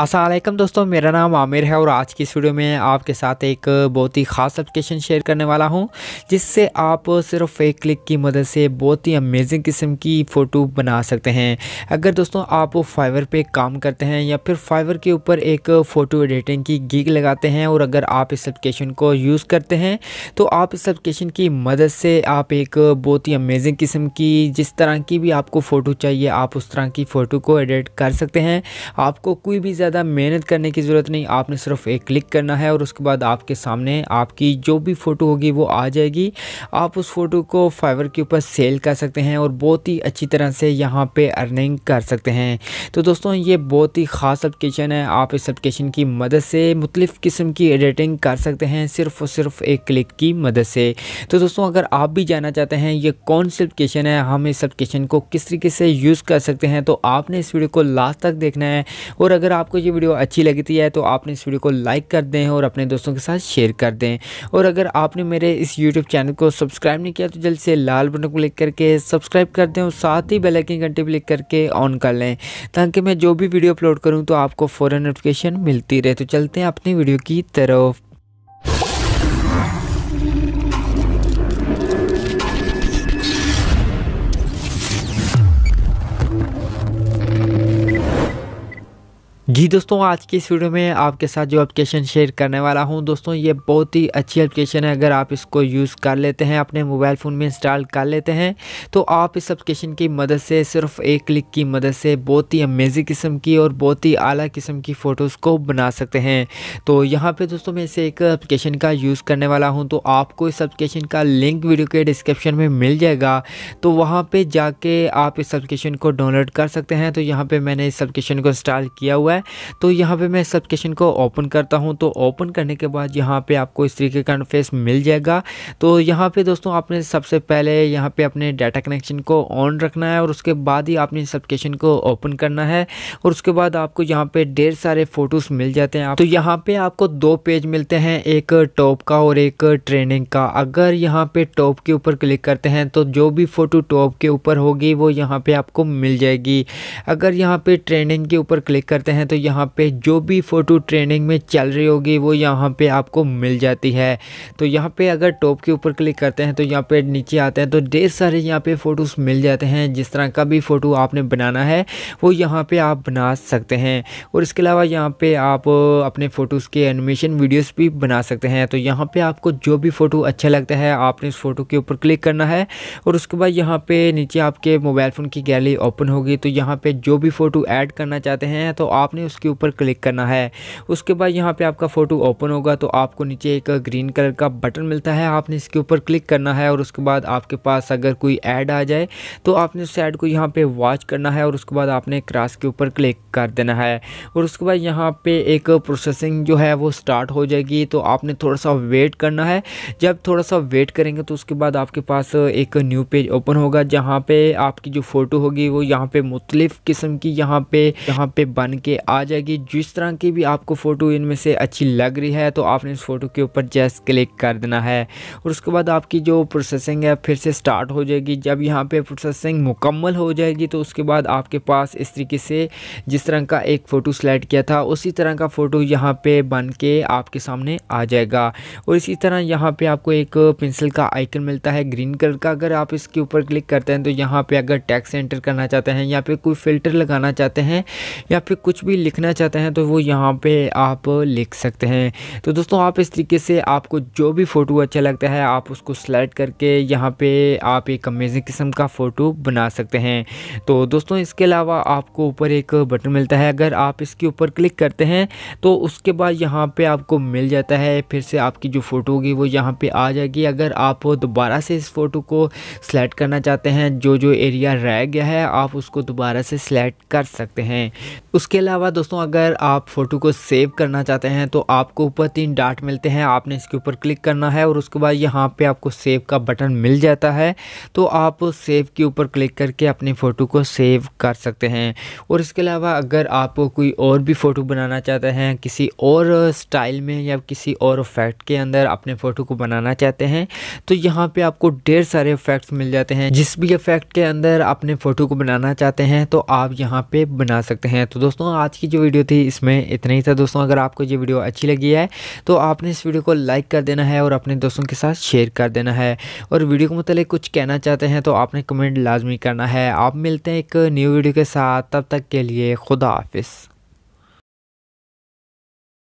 असलम दोस्तों मेरा नाम आमिर है और आज की इस वीडियो में आपके साथ एक बहुत ही ख़ास एप्लीकेशन शेयर करने वाला हूं जिससे आप सिर्फ एक क्लिक की मदद से बहुत ही अमेजिंग किस्म की फ़ोटो बना सकते हैं अगर दोस्तों आप फाइवर पे काम करते हैं या फिर फाइवर के ऊपर एक फ़ोटो एडिटिंग की गिग लगाते हैं और अगर आप इस एप्लीकेशन को यूज़ करते हैं तो आप इस एप्लीकेशन की मदद से आप एक बहुत ही अमेजिंग किस्म की जिस तरह की भी आपको फ़ोटो चाहिए आप उस तरह की फ़ोटो को एडिट कर सकते हैं आपको कोई भी ज़्यादा मेहनत करने की ज़रूरत नहीं आपने सिर्फ एक क्लिक करना है और उसके बाद आपके सामने आपकी जो भी फ़ोटो होगी वो आ जाएगी आप उस फ़ोटो को फाइवर के ऊपर सेल कर सकते हैं और बहुत ही अच्छी तरह से यहाँ पे अर्निंग कर सकते हैं तो दोस्तों ये बहुत ही ख़ास एप्लीकेशन है आप इस एप्लीकेशन की मदद से मुख्तफ किस्म की एडिटिंग कर सकते हैं सिर्फ और सिर्फ एक क्लिक की मदद से तो दोस्तों अगर आप भी जानना चाहते हैं ये कौन सी एप्लीकेशन है हम इस एप्लीकेशन को किस तरीके से यूज़ कर सकते हैं तो आपने इस वीडियो को लास्ट तक देखना है और अगर आपको ये वीडियो अच्छी लगती है तो आपने इस वीडियो को लाइक कर दें और अपने दोस्तों के साथ शेयर कर दें और अगर आपने मेरे इस यूट्यूब चैनल को सब्सक्राइब नहीं किया तो जल्द से लाल बटन को क्लिक करके सब्सक्राइब कर दें और साथ ही बेलाइकिन घंटे क्लिक करके ऑन कर लें ताकि मैं जो भी वीडियो अपलोड करूँ तो आपको फ़ौर नोटिफिकेशन मिलती रहे तो चलते हैं अपनी वीडियो की तरफ जी दोस्तों आज की इस वीडियो में आपके साथ जो एप्लीकेशन शेयर करने वाला हूं दोस्तों ये बहुत ही अच्छी एप्लीकेशन है अगर आप इसको यूज़ कर लेते हैं अपने मोबाइल फ़ोन में इंस्टॉल कर लेते हैं तो आप इस एप्लीकेशन की मदद से सिर्फ एक क्लिक की मदद से बहुत ही अमेजिंग किस्म की और बहुत ही अली किस्म की फ़ोटोज़ को बना सकते हैं तो यहाँ पर दोस्तों मैं इसे एक अप्लीकेशन का यूज़ करने वाला हूँ तो आपको इस एप्लीकेशन का लिंक वीडियो के डिस्क्रिप्शन में मिल जाएगा तो वहाँ पर जाके आप इस एप्लीकेशन को डाउनलोड कर सकते हैं तो यहाँ पर मैंने इस एप्लीकेशन को इंस्टॉल किया हुआ है है तो यहाँ पे मैं इस एप्लीकेशन को ओपन करता हूँ तो ओपन करने के बाद यहाँ पे आपको इस तरीके का इंटरफेस मिल जाएगा तो यहाँ पे दोस्तों आपने सबसे पहले यहाँ पे अपने डाटा कनेक्शन को ऑन रखना है और उसके बाद ही आपने इस एप्लीकेशन को ओपन करना है और उसके बाद आपको यहाँ पर ढेर सारे फ़ोटोज़ मिल जाते हैं तो यहाँ पर आपको दो पेज मिलते हैं एक टॉप का और एक ट्रेनिंग का अगर यहाँ पे टॉप के ऊपर क्लिक करते हैं तो जो भी फ़ोटो टॉप के ऊपर होगी वो यहाँ पर आपको मिल जाएगी अगर यहाँ पे ट्रेनिंग के ऊपर क्लिक करते हैं तो यहाँ पे जो भी फ़ोटो ट्रेंडिंग में चल रही होगी वो यहाँ पे आपको मिल जाती है तो यहाँ पे अगर टॉप के ऊपर क्लिक करते हैं तो यहाँ पे नीचे आते हैं तो ढेर सारे यहाँ पे फ़ोटोज़ मिल जाते हैं जिस तरह का भी फ़ोटो आपने बनाना है वो यहाँ पर आप बना सकते हैं और इसके अलावा यहाँ पर आप अपने फ़ोटोज़ के एनिमेशन वीडियोज़ भी बना सकते हैं तो यहाँ पर आपको जो भी फ़ोटो अच्छा लगता है आपने उस फ़ोटो के ऊपर क्लिक करना है और उसके बाद यहाँ पर नीचे आपके मोबाइल फ़ोन की गैलरी ओपन होगी तो यहाँ पर जो भी फ़ोटो ऐड करना चाहते हैं तो आप आपने उसके ऊपर क्लिक करना है उसके बाद यहाँ पर आपका फ़ोटो ओपन होगा तो आपको नीचे एक ग्रीन कलर का बटन मिलता है आपने इसके ऊपर क्लिक करना है और उसके बाद आपके पास अगर कोई ऐड आ जाए तो आपने उस ऐड को यहाँ पर वॉच करना है और उसके बाद आपने क्रास के ऊपर क्लिक कर देना है और उसके बाद यहाँ पे एक प्रोसेसिंग जो है वो स्टार्ट हो जाएगी तो आपने थोड़ा सा वेट करना है जब थोड़ा सा वेट करेंगे तो उसके बाद आपके पास एक न्यू पेज ओपन होगा जहाँ पे आपकी जो फ़ोटो होगी वो यहाँ पे मुख्तलिफ़ किस्म की यहाँ पे यहाँ पे बन के आ जाएगी जिस तरह की भी आपको फ़ोटो इनमें से अच्छी लग रही है तो आपने इस फ़ोटो के ऊपर जस्ट क्लिक कर देना है और उसके बाद आपकी जो प्रोसेसिंग है फिर से स्टार्ट हो जाएगी जब यहाँ पे प्रोसेसिंग मुकम्मल हो जाएगी तो उसके बाद आपके पास इस तरीके से जिस तरह का एक फ़ोटो सेलेक्ट किया था उसी तरह का फ़ोटो यहाँ पे बन के आपके सामने आ जाएगा और इसी तरह यहाँ पर आपको एक पेंसिल का आइकन मिलता है ग्रीन कलर का अगर आप इसके ऊपर क्लिक करते हैं तो यहाँ पे अगर टैक्स एंटर करना चाहते हैं या फिर कोई फ़िल्टर लगाना चाहते हैं या फिर कुछ भी भी लिखना चाहते हैं तो वो यहाँ पे आप लिख सकते हैं तो दोस्तों आप इस तरीके से आपको जो भी फ़ोटो अच्छा लगता है आप उसको सेलेक्ट करके यहाँ पे आप एक अमेजिंग किस्म का फ़ोटो बना सकते हैं तो दोस्तों इसके अलावा आपको ऊपर एक बटन मिलता है अगर आप इसके ऊपर क्लिक करते हैं तो उसके बाद यहाँ पर आपको मिल जाता है फिर से आपकी जो फ़ोटो होगी वो यहाँ पर आ जाएगी अगर आप दोबारा से इस फ़ोटो को सेलेक्ट करना चाहते हैं जो जो एरिया रह गया है आप उसको दोबारा से सेलेक्ट कर सकते हैं उसके अलावा अलावा दोस्तों अगर आप फ़ोटो को सेव करना चाहते हैं तो आपको ऊपर तीन डाट मिलते हैं आपने इसके ऊपर क्लिक करना है और उसके बाद यहाँ पे आपको सेव का बटन मिल जाता है तो आप सेव के ऊपर क्लिक करके अपनी फ़ोटो को सेव कर सकते हैं और इसके अलावा अगर आप कोई और भी फ़ोटो बनाना चाहते हैं किसी और स्टाइल में या किसी और इफ़ेक्ट के अंदर अपने फ़ोटो को बनाना चाहते हैं तो यहाँ पर आपको ढेर सारे इफ़ेक्ट्स मिल जाते हैं जिस भी इफ़ेक्ट के अंदर अपने फ़ोटो को बनाना चाहते हैं तो आप यहाँ पर बना सकते हैं तो दोस्तों आज आज की जो वीडियो थी इसमें इतना ही था दोस्तों अगर आपको ये वीडियो अच्छी लगी है तो आपने इस वीडियो को लाइक कर देना है और अपने दोस्तों के साथ शेयर कर देना है और वीडियो के मतलब कुछ कहना चाहते हैं तो आपने कमेंट लाजमी करना है आप मिलते हैं एक न्यू वीडियो के साथ तब तक के लिए खुदा हाफिज़